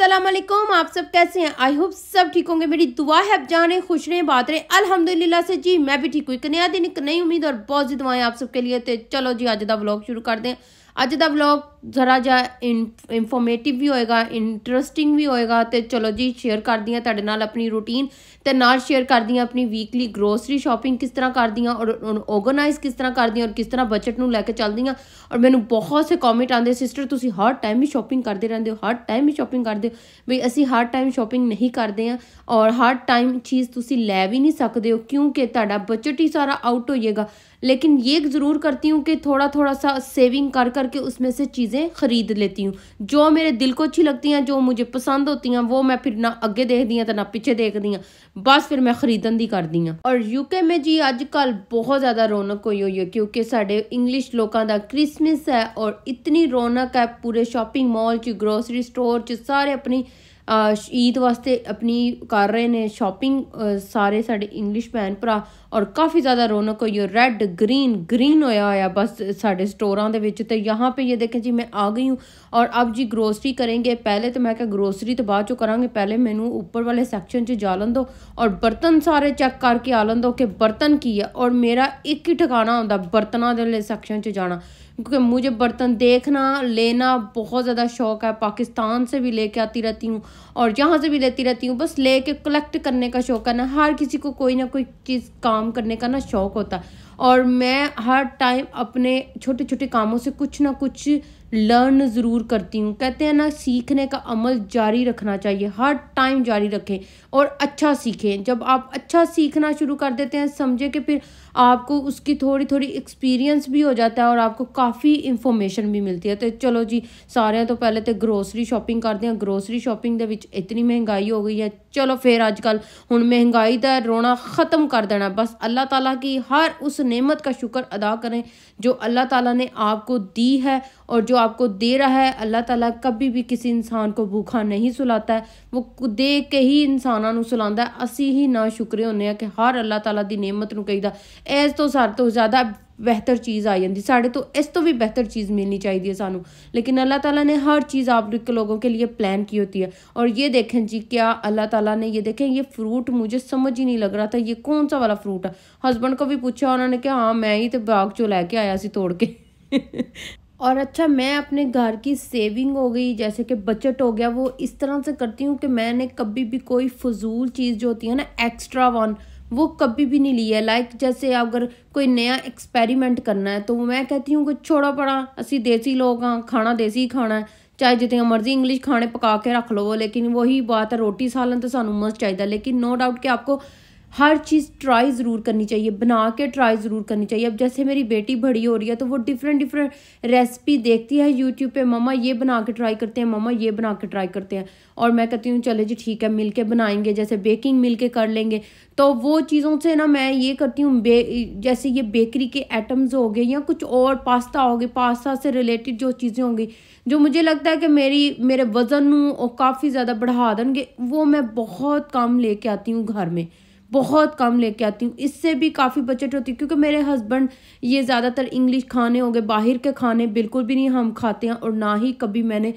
अस्सलाम वालेकुम आप सब कैसे हैं आई होप सब ठीक होंगे मेरी दुआ है आप जाने खुश रहें बात रहे अल्हम्दुलिल्लाह से जी मैं भी ठीक हूँ एक नया दिन एक नई उम्मीद और बहुत सी दुआएं आप सबके लिए तो चलो जी आज का ब्लॉग शुरू कर दें ਅੱਜ ਦਾ ਵਲੌਗ ਜ਼ਰਾ ਜਿਹਾ ਇਨਫੋਰਮੇਟਿਵ ਵੀ ਹੋਏਗਾ ਇੰਟਰਸਟਿੰਗ ਵੀ ਹੋਏਗਾ ਤੇ ਚਲੋ ਜੀ ਸ਼ੇਅਰ ਕਰਦੀ ਆ ਤੁਹਾਡੇ ਨਾਲ ਆਪਣੀ ਰੂਟੀਨ ਤੇ ਨਾਲ ਸ਼ੇਅਰ ਕਰਦੀ ਆ ਆਪਣੀ ਵੀਕਲੀ ਗਰੋਸਰੀ ਸ਼ਾਪਿੰਗ ਕਿਸ ਤਰ੍ਹਾਂ ਕਰਦੀ ਆ ਔਰ ਆਰਗੇਨਾਈਜ਼ ਕਿਸ ਤਰ੍ਹਾਂ ਕਰਦੀ ਆ ਔਰ ਕਿਸ ਤਰ੍ਹਾਂ ਬਜਟ ਨੂੰ ਲੈ ਕੇ ਚੱਲਦੀ ਆ ਔਰ ਮੈਨੂੰ ਬਹੁਤ ਸੇ ਕਮੈਂਟ ਆਉਂਦੇ ਸਿਸਟਰ ਤੁਸੀਂ ਹਰ ਟਾਈਮ ਹੀ ਸ਼ਾਪਿੰਗ ਕਰਦੇ ਰਹਿੰਦੇ ਹੋ ਹਰ ਟਾਈਮ ਹੀ ਸ਼ਾਪਿੰਗ ਕਰਦੇ ਹੋ ਵੀ ਅਸੀਂ ਹਰ ਟਾਈਮ ਸ਼ਾਪਿੰਗ ਨਹੀਂ ਕਰਦੇ ਆ ਔਰ ਹਰ ਟਾਈਮ ਚੀਜ਼ ਤੁਸੀਂ ਲੈ ਵੀ ਨਹੀਂ ਸਕਦੇ ਹੋ ਕਿਉਂਕਿ ਤੁਹਾਡਾ ਬਜਟ ਹੀ ਸਾਰਾ ਆਊਟ ਹੋ ਜਾਏਗਾ लेकिन ये ज़रूर करती हूँ कि थोड़ा थोड़ा सा सेविंग कर करके उसमें से चीज़ें ख़रीद लेती हूँ जो मेरे दिल को अच्छी लगती हैं जो मुझे पसंद होती हैं वो मैं फिर ना अगे देख दी तो ना पीछे देख दी बस फिर मैं खरीदन की करदी हाँ और यूके में जी अजक बहुत ज़्यादा रौनक हुई हुई है क्योंकि साढ़े इंग्लिश लोगों का क्रिसमस है और इतनी रौनक है पूरे शॉपिंग मॉल च ग्रोसरी स्टोर च सारे अपनी ਈਦ ਵਾਸਤੇ ਆਪਣੀ ਕਰ ਰਹੇ ਨੇ ਸ਼ਾਪਿੰਗ ਸਾਰੇ ਸਾਡੇ ਇੰਗਲਿਸ਼ ਭੈਣ ਭਰਾ ਔਰ ਕਾਫੀ ਜ਼ਿਆਦਾ ਰੌਣਕ ਹੋਈ ਹੈ ਰੈੱਡ ਗ੍ਰੀਨ ਗ੍ਰੀਨ ਹੋਇਆ ਹੋਇਆ ਬਸ ਸਾਡੇ ਸਟੋਰਾਂ ਦੇ ਵਿੱਚ ਤੇ ਯਹਾਂ ਪੇ ਇਹ ਦੇਖੇ ਜੀ ਮੈਂ ਆ ਗਈ ਹਾਂ ਔਰ ਅਬ ਜੀ ਗਰੋਸਰੀ ਕਰਾਂਗੇ ਪਹਿਲੇ ਤਾਂ ਮੈਂ ਕਿਹਾ ਗਰੋਸਰੀ ਤਾਂ ਬਾਅਦ ਚ ਕਰਾਂਗੇ ਪਹਿਲੇ ਮੈਨੂੰ ਉੱਪਰ ਵਾਲੇ ਸੈਕਸ਼ਨ ਚ ਜਾ ਲੰਦੋ ਔਰ ਬਰਤਨ ਸਾਰੇ ਚੈੱਕ ਕਰਕੇ ਆ ਲੰਦੋ ਕਿ ਬਰਤਨ ਕੀ ਹੈ ਔਰ ਮੇਰਾ ਇੱਕ ਹੀ ਟਿਕਾਣਾ ਹੁੰਦਾ ਬਰਤਨਾਂ ਦੇ ਲਈ ਸੈਕਸ਼ਨ ਚ ਜਾਣਾ क्योंकि मुझे बर्तन देखना लेना बहुत ज़्यादा शौक है पाकिस्तान से भी लेके आती रहती हूँ और जहाँ से भी लेती रहती हूँ बस लेके कलेक्ट करने का शौक है ना हर किसी को कोई ना कोई चीज़ काम करने का ना शौक होता है और मैं हर टाइम अपने छोटे छोटे कामों से कुछ ना कुछ लर्न ज़रूर करती हूँ कहते हैं ना सीखने का अमल जारी रखना चाहिए हर टाइम जारी रखें और अच्छा सीखें जब आप अच्छा सीखना शुरू कर देते हैं समझे कि फिर आपको उसकी थोड़ी थोड़ी एक्सपीरियंस भी हो जाता है और आपको काफ़ी इंफॉर्मेशन भी मिलती है तो चलो जी सारे तो पहले तो ग्रोसरी शॉपिंग करते हैं ग्रोसरी शॉपिंग के इतनी महंगाई हो गई है चलो फिर अजक हूँ महंगाई का रोना ख़त्म कर देना बस अल्लाह ताला की हर उस नेमत का शुक्र अदा करें जो अल्लाह ताला ने आपको दी है और जो आपको दे रहा है अल्लाह ताला कभी भी किसी इंसान को भूखा नहीं सुलाता है वो दे के ही इंसानों सुला असी ही ना शुक्रे होंने कि हर अल्लाह तला की नियमत ਦੀ ਨੇਮਤ तो ਕਹੀਦਾ तो ज़्यादा बेहतर चीज़ आ जाती साढ़े तो इस तो भी बेहतर चीज़ मिलनी चाहिए सानू लेकिन अल्लाह ताला ने हर चीज़ आप लोगों के लिए प्लान की होती है और ये देखें जी क्या अल्लाह ताला ने ये देखें ये फ्रूट मुझे समझ ही नहीं लग रहा था ये कौन सा वाला फ्रूट है हस्बैंड को भी पूछा उन्होंने कहा हाँ मैं ही तो बाग चो लैके आया सी तोड़ के और अच्छा मैं अपने घर की सेविंग हो गई जैसे कि बजट हो गया वो इस तरह से करती हूँ कि मैंने कभी भी कोई फजूल चीज़ जो होती है ना एक्स्ट्रा वन वो कभी भी नहीं ली है लाइक जैसे अगर कोई नया एक्सपेरिमेंट करना है तो मैं कहती हूँ कि छोड़ो पड़ा असी देसी लोग हाँ खाना देसी ही खाना है चाहे ਜਿਤਨੀਆਂ मर्जी इंग्लिश खाने पका के रख ਲਵੋ लेकिन वही बात है रोटी सालन तो सू मस्त चाहिए लेकिन नो डाउट ਕਿ आपको हर चीज़ ट्राई ज़रूर करनी चाहिए बना के ट्राई ज़रूर करनी चाहिए अब जैसे मेरी बेटी बड़ी हो रही है तो वो डिफरेंट डिफरेंट रेसिपी देखती है यूट्यूब पे ममा ये बना के ट्राई करते हैं ममा ये बना के ट्राई करते हैं और मैं कहती हूँ चले जी ठीक है मिल के बनाएंगे जैसे बेकिंग मिल के कर लेंगे तो वो चीज़ों से ना मैं ये करती हूँ जैसे ये बेकरी के आइटम्स हो गए या कुछ और पास्ता हो गए पास्ता से रिलेटेड जो चीज़ें होंगी जो मुझे लगता है कि मेरी मेरे वज़न काफ़ी ज़्यादा बढ़ा देंगे वो मैं बहुत कम ले आती हूँ घर में बहुत कम लेके आती हूँ इससे भी काफ़ी बचत होती है क्योंकि मेरे हस्बैंड ये ज़्यादातर इंग्लिश खाने हो गए बाहर के खाने बिल्कुल भी नहीं हम खाते हैं और ना ही कभी मैंने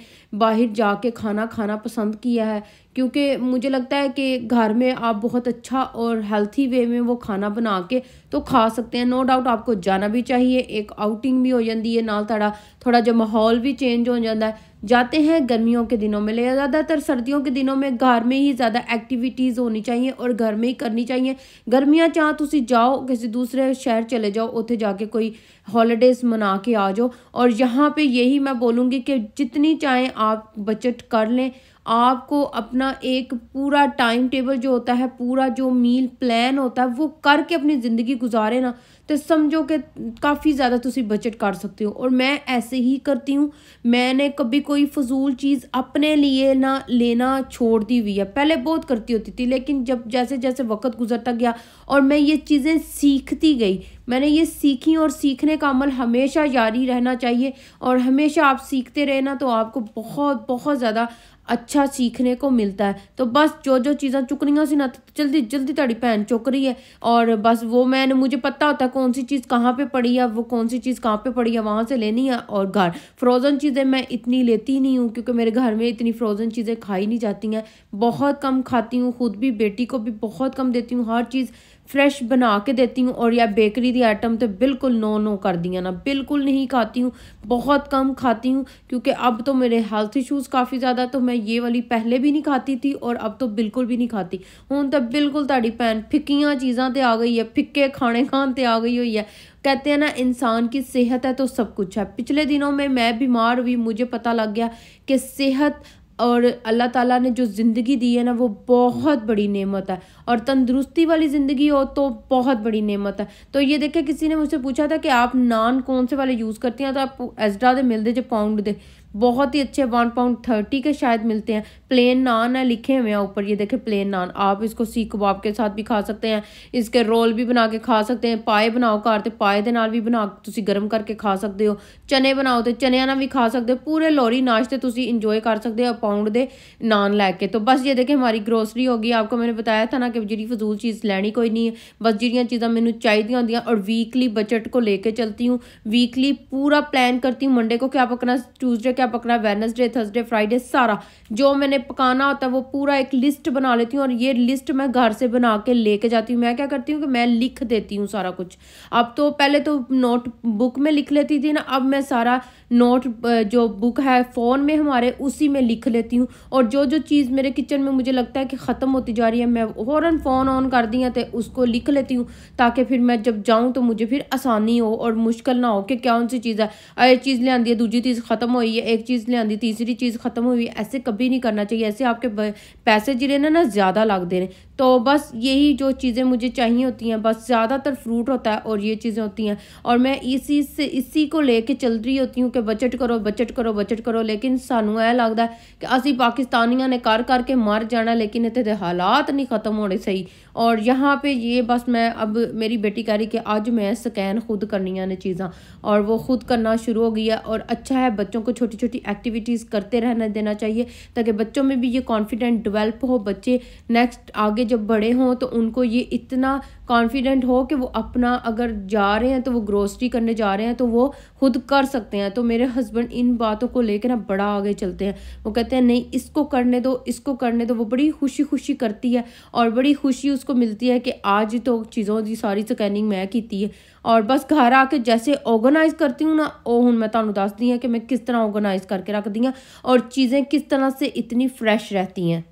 बाहर जाके खाना खाना पसंद किया है क्योंकि मुझे लगता है कि घर में आप बहुत अच्छा और हेल्थी वे में वो खाना बना के तो खा सकते हैं नो डाउट आपको जाना भी चाहिए एक आउटिंग भी हो जाती है नाल थोड़ा थोड़ा जो माहौल भी चेंज हो जाता है जाते हैं गर्मियों के दिनों में ले ज़्यादातर सर्दियों के दिनों में घर में ही ज़्यादा एक्टिविटीज़ होनी चाहिए और घर में ही करनी चाहिए गर्मियाँ चाह तुम जाओ किसी दूसरे शहर चले जाओ उ जाके कोई हॉलीडेज़ मना के आ जाओ और यहाँ पर यही मैं बोलूँगी कि जितनी चाहें आप बचत कर लें आपको अपना एक पूरा टाइम टेबल जो होता है पूरा जो मील प्लान होता है वो करके अपनी ज़िंदगी गुजारे ना तो समझो कि काफ़ी ज़्यादा तुम बजट कर सकते हो और मैं ऐसे ही करती हूँ मैंने कभी कोई फजूल चीज़ अपने लिए ना लेना छोड़ दी हुई है पहले बहुत करती होती थी लेकिन जब जैसे जैसे वक्त गुजरता गया और मैं ये चीज़ें सीखती गई मैंने ये सीखी और सीखने का अमल हमेशा जारी रहना चाहिए और हमेशा आप सीखते रहना तो आपको बहुत बहुत ज़्यादा अच्छा सीखने को मिलता है तो बस जो जो चीज़ें चुक रही सी ना तो जल्दी जल्दी तड़ी भैन चुक रही है और बस वो मैंने मुझे पता होता है कौन सी चीज़ कहाँ पे पड़ी है वो कौन सी चीज़ कहाँ पे पड़ी है वहाँ से लेनी है और घर फ्रोज़न चीज़ें मैं इतनी लेती नहीं हूँ क्योंकि मेरे घर में इतनी फ्रोज़न चीज़ें खाई नहीं जाती हैं बहुत कम खाती हूँ खुद भी बेटी को भी बहुत कम देती हूँ हर चीज़ फ्रेश बना के देती हूँ और या बेकरी दी आइटम तो बिल्कुल नो नो कर दिया ना बिल्कुल नहीं खाती हूँ बहुत कम खाती हूँ क्योंकि अब तो मेरे हेल्थ इशूज़ काफ़ी ज़्यादा तो मैं ये वाली पहले भी नहीं खाती थी और अब तो बिल्कुल भी नहीं खाती हूँ तो बिल्कुल ताड़ी भैन फिक्किया चीज़ा तो आ गई है फिक्के खाने खान तो आ गई हुई है कहते हैं ना इंसान की सेहत है तो सब कुछ है पिछले दिनों में मैं बीमार हुई मुझे पता लग गया कि सेहत और अल्लाह ताला ने जो ज़िंदगी दी है ना वो बहुत बड़ी नेमत है और तंदुरुस्ती वाली ज़िंदगी हो तो बहुत बड़ी नेमत है तो ये देखे किसी ने मुझसे पूछा था कि आप नान कौन से वाले यूज़ करती हैं तो आप एजडा दे मिलते जो पाउंड दे बहुत ही अच्छे वन पाउंड थर्टी के शायद मिलते हैं प्लेन नान है लिखे हुए हैं ऊपर ये देखे प्लेन नान आप इसको सीख कबाब के साथ भी खा सकते हैं इसके रोल भी बना के खा सकते हैं पाए बनाओ घर तो पाए के नाल भी बना तुम गर्म करके खा सकते हो चने बनाओ तो ਚਨਿਆਂ ना भी खा सकते ਹੋ ਪੂਰੇ ਲੋਰੀ ਨਾश्ते ਤੁਸੀਂ ਇੰਜੋਏ ਕਰ ਸਕਦੇ ਹੋ ਪਾਉਂਡ ਦੇ ਨਾਨ ਲੈ तो बस ये देखें हमारी ग्रोसरी होगी आपको मैंने बताया था ना कि जी फजूल चीज़ लैनी कोई नहीं है बस ਜਿਹੜੀਆਂ चीज़ा मैंने चाहिए होंगे और वीकली बजट को लेकर चलती हूँ वीकली पूरा प्लान करती हूँ मंडे को क्या पकना ट्यूसडे क्या क्या है वेनसडे थर्सडे फ्राइडे सारा जो मैंने पकाना होता है वो पूरा एक लिस्ट बना लेती हूँ और ये लिस्ट मैं घर से बना के लेके जाती हूँ मैं क्या करती हूँ कि मैं लिख देती हूँ सारा कुछ अब तो पहले तो नोट बुक में लिख लेती थी ना अब मैं सारा नोट जो बुक है फ़ोन में हमारे उसी में लिख लेती हूँ और जो जो चीज़ मेरे किचन में मुझे लगता है कि ख़त्म होती जा रही है मैं फ़ौरन फ़ोन ऑन कर दी है तो उसको लिख लेती हूँ ताकि फिर मैं जब जाऊँ तो मुझे फिर आसानी हो और मुश्किल ना हो कि कौन सी चीज़ है ये चीज़ लिया दूजी चीज़ ख़त्म हुई है एक चीज़ लिया तीसरी चीज़ ख़त्म हुई ऐसे कभी नहीं करना चाहिए ऐसे आपके पैसे जिले ना ना ज़्यादा लगते हैं तो बस यही जो चीज़ें मुझे चाहिए होती हैं बस ज़्यादातर फ्रूट होता है और ये चीज़ें होती हैं और मैं इसी से इसी को लेके चल रही होती हूँ कि बचत करो बचत करो बचत करो लेकिन सानू ऐ लगता है कि असं पाकिस्तानियों ने कर करके मर जाना लेकिन इतने के हालात नहीं ख़त्म होने सही और यहाँ पे ये बस मैं अब मेरी बेटी कह रही कि आज मैं स्कैन खुद करनी ने चीज़ा और वो खुद करना शुरू हो गई है और अच्छा है बच्चों को छोटी छोटी एक्टिविटीज़ करते रहना देना चाहिए ताकि बच्चों में भी ये कॉन्फिडेंट डेवलप हो बच्चे नेक्स्ट आगे जब बड़े हों तो उनको ये इतना कॉन्फिडेंट हो कि वो अपना अगर जा रहे हैं तो वो ग्रोसरी करने जा रहे हैं तो वो खुद कर सकते हैं तो मेरे हस्बैंड इन बातों को लेकर ना बड़ा आगे चलते हैं वो कहते हैं नहीं इसको करने दो इसको करने दो वो बड़ी खुशी खुशी करती है और बड़ी खुशी उसको मिलती है कि आज तो चीज़ों की सारी स्कैनिंग मैं की है और बस घर आके जैसे ऑर्गनाइज़ करती हूँ ना वो हूँ मैं तुम्हें दसदी हाँ कि मैं किस तरह ऑर्गनाइज़ करके रख दी हाँ और चीज़ें किस तरह से इतनी फ्रैश रहती हैं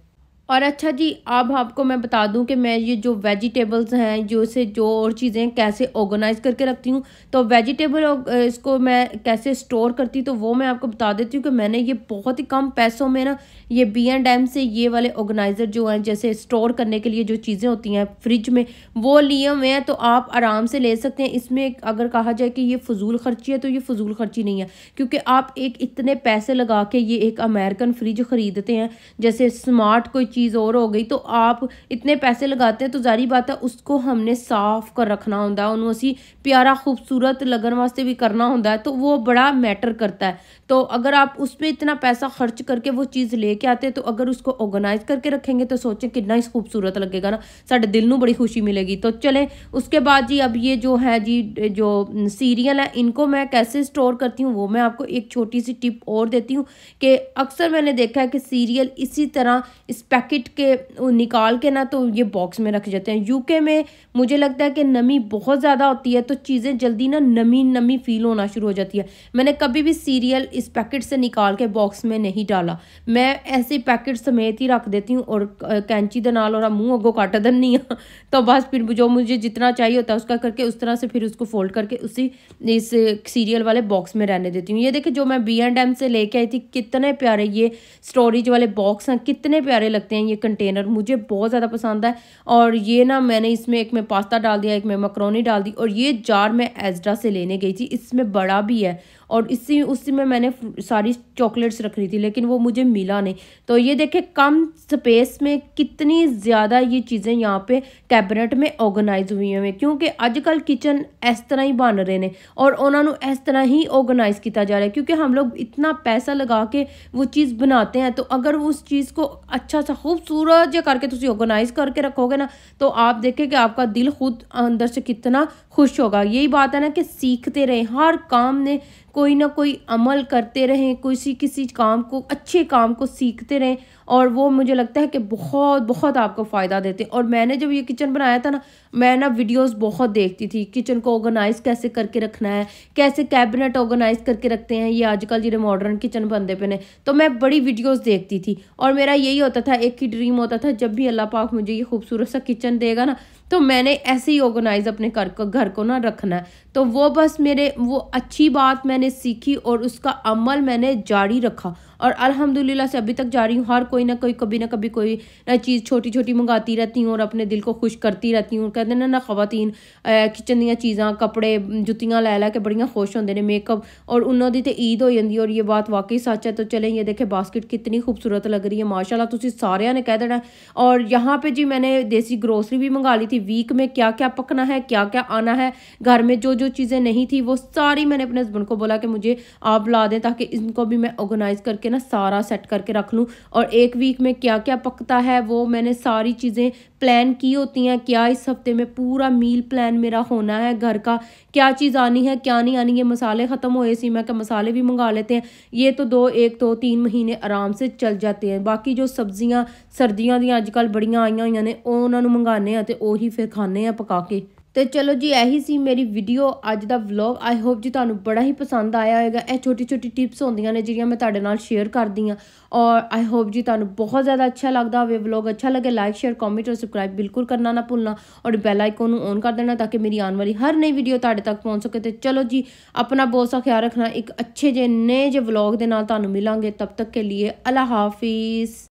और अच्छा जी अब आपको मैं बता दूं कि मैं ये जो वेजिटेबल्स हैं जो से जो और चीज़ें कैसे ऑर्गेनाइज करके रखती हूँ तो वेजिटेबल इसको मैं कैसे स्टोर करती तो वो मैं आपको बता देती हूँ कि मैंने ये बहुत ही कम पैसों में ना ये बी एंड एम से ये वाले ऑर्गेनाइज़र जो हैं जैसे स्टोर करने के लिए जो चीज़ें होती हैं फ्रिज में वो लिए हुए हैं तो आप आराम से ले सकते हैं इसमें अगर कहा जाए कि ये फजूल खर्ची है तो ये फजूल खर्ची नहीं है क्योंकि आप एक इतने पैसे लगा के ये एक अमेरिकन फ्रिज ख़रीदते हैं जैसे स्मार्ट कोई चीज़ चीज़ और हो गई तो आप इतने पैसे लगाते हैं तो जारी बात है उसको हमने साफ कर रखना होंगे उन्होंने असी प्यारा खूबसूरत लगन वास्ते भी करना होंगे तो वो बड़ा मैटर करता है तो अगर आप उस पर इतना पैसा खर्च करके वो चीज़ लेके आते हैं तो अगर उसको ऑर्गेनाइज करके रखेंगे तो सोचें कितना ही खूबसूरत लगेगा ना साढ़े दिल में बड़ी खुशी मिलेगी तो चलें उसके बाद जी अब ये जो है जी जो सीरियल है इनको मैं कैसे स्टोर करती हूँ वो मैं आपको एक छोटी सी टिप और देती हूँ कि अक्सर मैंने देखा है कि सीरियल इसी तरह स्पेक्ट पैकेट के निकाल के ना तो ये बॉक्स में रख जाते हैं यूके में मुझे लगता है कि नमी बहुत ज़्यादा होती है तो चीज़ें जल्दी ना नमी नमी फील होना शुरू हो जाती है मैंने कभी भी सीरियल इस पैकेट से निकाल के बॉक्स में नहीं डाला मैं ऐसे पैकेट समेत ही रख देती हूँ और कैंची के नाल और मुँह अगो काट दनी हाँ तो बस फिर जो मुझे जितना चाहिए होता है उसका करके उस तरह से फिर उसको फोल्ड करके उसी इस सीरियल वाले बॉक्स में रहने देती हूँ ये देखिए जो मैं बी एंड एम से लेके आई थी कितने प्यारे ये स्टोरेज वाले बॉक्स हैं कितने प्यारे लगते सकते हैं ये कंटेनर मुझे बहुत ज़्यादा पसंद है और ये ना मैंने इसमें एक में पास्ता डाल दिया एक में मकरोनी डाल दी और ये जार मैं एजडा से लेने गई थी इसमें बड़ा भी है और इसी उस में मैंने सारी चॉकलेट्स रख रही थी लेकिन वो मुझे मिला नहीं तो ये देखें कम स्पेस में कितनी ज़्यादा ये चीज़ें यहाँ पे कैबिनेट में ऑर्गेनाइज हुई हैं क्योंकि अजकल किचन इस तरह ही बन रहे हैं और उन्होंने इस तरह ही ऑर्गेनाइज किया जा रहा है क्योंकि हम लोग इतना पैसा लगा के वो चीज़ बनाते हैं तो अगर उस चीज़ को अच्छा सा खूबसूरत जो करके तुम ऑर्गेनाइज करके रखोगे ना तो आप देखें कि आपका दिल खुद अंदर से कितना खुश होगा यही बात है ना कि सीखते रहे हर काम ने कोई ना कोई अमल करते रहें किसी किसी काम को अच्छे काम को सीखते रहें और वो मुझे लगता है कि बहुत बहुत आपको फ़ायदा देते हैं और मैंने जब ये किचन बनाया था ना मैं ना वीडियोस बहुत देखती थी किचन को ऑर्गेनाइज कैसे करके रखना है कैसे कैबिनेट ऑर्गेनाइज करके रखते हैं ये आजकल जिन्हें मॉडर्न किचन बनते पे ने तो मैं बड़ी वीडियोस देखती थी और मेरा यही होता था एक ही ड्रीम होता था जब भी अल्लाह पाक मुझे ये खूबसूरत सा किचन देगा ना तो मैंने ऐसे ही ऑर्गेनाइज अपने घर को घर को ना रखना है तो वो बस मेरे वो अच्छी बात मैंने सीखी और उसका अमल मैंने जारी रखा और अलहमदिल्ला से अभी तक जा रही हूँ हर कोई ना कोई कभी ना कभी कोई ना चीज़ छोटी छोटी मंगाती रहती हूँ और अपने दिल को खुश करती रहती हूँ कहते ना ना खातन किचन दिया चीज़ा कपड़े जुतियाँ लै लै के बड़िया खुश होंगे ने मेकअप और उन्होंने तो ईद हो जाती और ये बात वाकई सच है तो चले ये देखें बास्किट कितनी खूबसूरत लग रही है माशाला सारे ने कह देना और यहाँ पर जी मैंने देसी ग्रोसरी भी मंगा ली थी वीक में क्या क्या पकना है क्या क्या आना है घर में जो जो चीज़ें नहीं थी वो सारी मैंने अपने हस्बैंड को बोला कि मुझे आप ला दें ताकि इनको भी मैं ऑर्गेनाइज करके ना सारा सेट करके रख लूँ और एक वीक में क्या क्या पकता है वो मैंने सारी चीज़ें प्लान की होती हैं क्या इस हफ्ते में पूरा मील प्लान मेरा होना है घर का क्या चीज़ आनी है क्या नहीं आनी ये मसाले ख़त्म हुए सी मैं क्या मसाले भी मंगा लेते हैं ये तो दो एक दो तीन महीने आराम से चल जाते हैं बाकी जो सब्जियां सर्दियां दी अजकल बड़ियां आई हुई ने उन्होंने मंगाने हैं तो उ फिर खाने हैं पका के ਤੇ ਚਲੋ ਜੀ ਇਹੀ ਸੀ ਮੇਰੀ ਵੀਡੀਓ ਅੱਜ ਦਾ ਵਲੌਗ ਆਈ ਹੋਪ ਜੀ ਤੁਹਾਨੂੰ ਬੜਾ ਹੀ ਪਸੰਦ ਆਇਆ ਹੋਵੇਗਾ ਇਹ ਛੋਟੀ ਛੋਟੀ ਟਿਪਸ ਹੁੰਦੀਆਂ ਨੇ ਜਿਹੜੀਆਂ ਮੈਂ ਤੁਹਾਡੇ ਨਾਲ ਸ਼ੇਅਰ ਕਰਦੀ ਆ ਔਰ ਆਈ ਹੋਪ ਜੀ ਤੁਹਾਨੂੰ ਬਹੁਤ ਜ਼ਿਆਦਾ ਅੱਛਾ ਲੱਗਦਾ ਹੋਵੇ ਵਲੌਗ ਅੱਛਾ ਲੱਗੇ ਲਾਈਕ ਸ਼ੇਅਰ ਕਮੈਂਟ ਔਰ ਸਬਸਕ੍ਰਾਈਬ ਬਿਲਕੁਲ ਕਰਨਾ ਨਾ ਭੁੱਲਣਾ ਔਰ ਬੈਲ ਆਈਕਨ ਨੂੰ ਔਨ ਕਰ ਦੇਣਾ ਤਾਂ ਕਿ ਮੇਰੀ ਆਉਣ ਵਾਲੀ ਹਰ ਨਈ ਵੀਡੀਓ ਤੁਹਾਡੇ ਤੱਕ ਪਹੁੰਚ ਸਕੇ ਤੇ ਚਲੋ ਜੀ ਆਪਣਾ ਬਹੁਤ ਸਾ ਖਿਆਲ ਰੱਖਣਾ ਇੱਕ ਅੱਛੇ ਜਿਹੇ ਨਏ ਜਿਹੇ ਵਲੌਗ ਦੇ ਨਾਲ ਤੁਹਾਨੂੰ ਮਿਲਾਂਗੇ ਤਬ ਤੱਕ ਕੇ ਲਈ ਅਲਾ ਹਾਫਿਜ਼